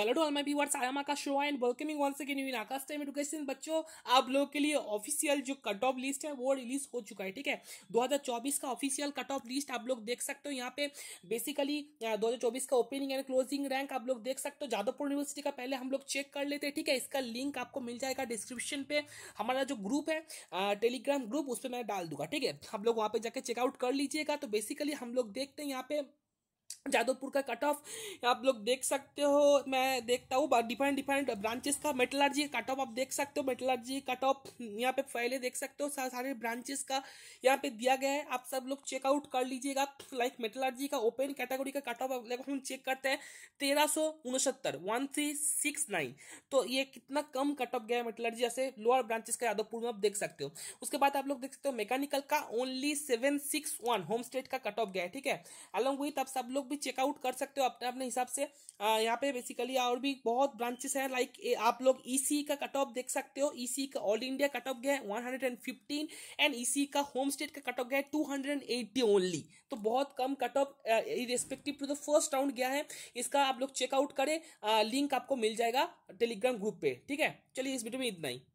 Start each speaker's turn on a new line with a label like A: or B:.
A: all my viewers I am Akash and welcoming once again in Akash time education बच्चों आप लोग के लिए ऑफिशियल जो कट ऑफ लिस्ट है वो रिलीज हो चुका है ठीक है 2024 का ऑफिशियल कट ऑफ लिस्ट आप लोग देख सकते हो यहाँ पे बेसिकली 2024 का ओपनिंग एंड क्लोजिंग रैंक आप लोग देख सकते हो जादवपुर यूनिवर्सिटी का पहले हम लोग चेक कर लेते हैं ठीक है इसका लिंक आपको मिल जाएगा डिस्क्रिप्शन पे हमारा जो ग्रुप है टेलीग्राम ग्रुप उस पर मैं डाल दूंगा ठीक है हम लोग वहाँ पे जाकर चेकआउट कर लीजिएगा तो बेसिकली हम लोग देखते हैं यहाँ पे जादवपुर का कट ऑफ आप लोग देख सकते हो मैं देखता हूँ डिफरेंट डिफरेंट ब्रांचेस का मेटलर्जी कट ऑफ आप देख सकते हो मेटलर्जी कट ऑफ यहाँ पे पहले देख सकते हो सारे ब्रांचेस का यहाँ पे दिया गया है आप सब लोग चेकआउट कर लीजिएगा लाइक मेटलर्जी का ओपन कैटेगरी का कट ऑफ हम चेक करते हैं तेरह सौ वन थ्री सिक्स नाइन तो ये कितना कम कट ऑफ गया है मेटलर्जी जैसे लोअर ब्रांचेस का यादवपुर में आप देख सकते हो उसके बाद आप लोग देख सकते हो मेकेनिकल का only seven six one home state का कट ऑफ गया है ठीक है अलॉन्ग विथ आप सब लोग लोग भी चेकआउट कर सकते हो अपने अपने हिसाब से यहाँ पे बेसिकली और भी बहुत ब्रांचेस हैं लाइक आप लोग ईसी e का कट ऑफ देख सकते हो ईसी e का ऑल इंडिया कट ऑफ गया है वन एंड ईसी का होम स्टेट का कट ऑफ गया है टू ओनली तो बहुत कम cut off irrespective to the first round गया है इसका आप लोग चेकआउट करें लिंक आपको मिल जाएगा टेलीग्राम ग्रुप पे ठीक है चलिए इस वीडियो में इतना ही